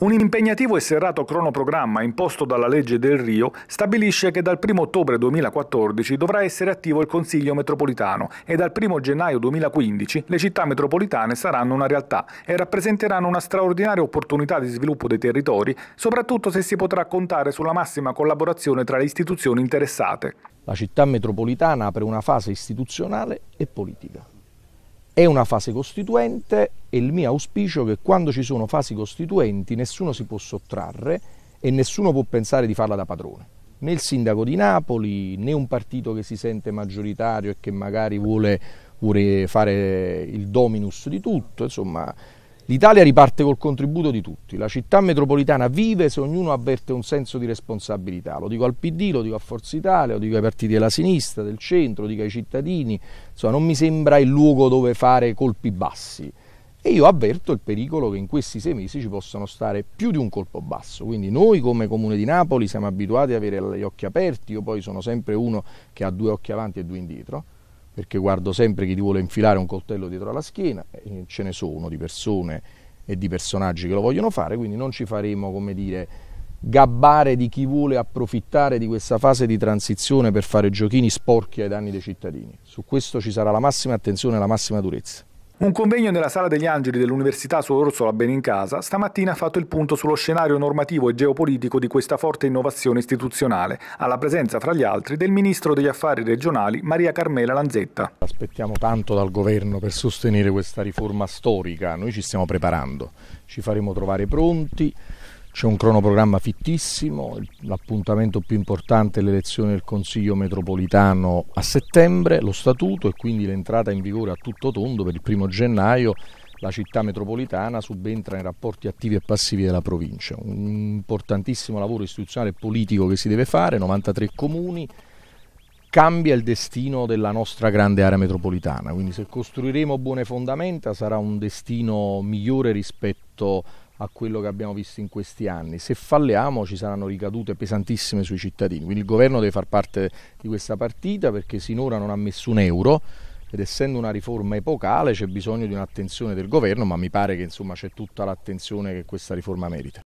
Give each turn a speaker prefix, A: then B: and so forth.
A: Un impegnativo e serrato cronoprogramma imposto dalla legge del Rio stabilisce che dal 1 ottobre 2014 dovrà essere attivo il Consiglio metropolitano e dal 1 gennaio 2015 le città metropolitane saranno una realtà e rappresenteranno una straordinaria opportunità di sviluppo dei territori, soprattutto se si potrà contare sulla massima collaborazione tra le istituzioni interessate.
B: La città metropolitana apre una fase istituzionale e politica. È una fase costituente e il mio auspicio è che quando ci sono fasi costituenti nessuno si può sottrarre e nessuno può pensare di farla da padrone. Né il sindaco di Napoli, né un partito che si sente maggioritario e che magari vuole, vuole fare il dominus di tutto, insomma L'Italia riparte col contributo di tutti, la città metropolitana vive se ognuno avverte un senso di responsabilità, lo dico al PD, lo dico a Forza Italia, lo dico ai partiti della sinistra, del centro, lo dico ai cittadini, insomma non mi sembra il luogo dove fare colpi bassi e io avverto il pericolo che in questi sei mesi ci possano stare più di un colpo basso. Quindi noi come Comune di Napoli siamo abituati ad avere gli occhi aperti, io poi sono sempre uno che ha due occhi avanti e due indietro, perché guardo sempre chi ti vuole infilare un coltello dietro alla schiena, ce ne sono di persone e di personaggi che lo vogliono fare, quindi non ci faremo, come dire, gabbare di chi vuole approfittare di questa fase di transizione per fare giochini sporchi ai danni dei cittadini. Su questo ci sarà la massima attenzione e la massima durezza.
A: Un convegno nella Sala degli Angeli dell'Università Sor Orsola Benincasa stamattina ha fatto il punto sullo scenario normativo e geopolitico di questa forte innovazione istituzionale, alla presenza fra gli altri del Ministro degli Affari regionali
B: Maria Carmela Lanzetta. Aspettiamo tanto dal governo per sostenere questa riforma storica, noi ci stiamo preparando, ci faremo trovare pronti. C'è un cronoprogramma fittissimo, l'appuntamento più importante è l'elezione del Consiglio metropolitano a settembre, lo statuto e quindi l'entrata in vigore a tutto tondo per il primo gennaio la città metropolitana subentra nei rapporti attivi e passivi della provincia. Un importantissimo lavoro istituzionale e politico che si deve fare, 93 comuni, cambia il destino della nostra grande area metropolitana, quindi se costruiremo buone fondamenta sarà un destino migliore rispetto a quello che abbiamo visto in questi anni. Se falliamo ci saranno ricadute pesantissime sui cittadini, quindi il governo deve far parte di questa partita perché sinora non ha messo un euro ed essendo una riforma epocale c'è bisogno di un'attenzione del governo, ma mi pare che insomma, c'è tutta l'attenzione che questa riforma merita.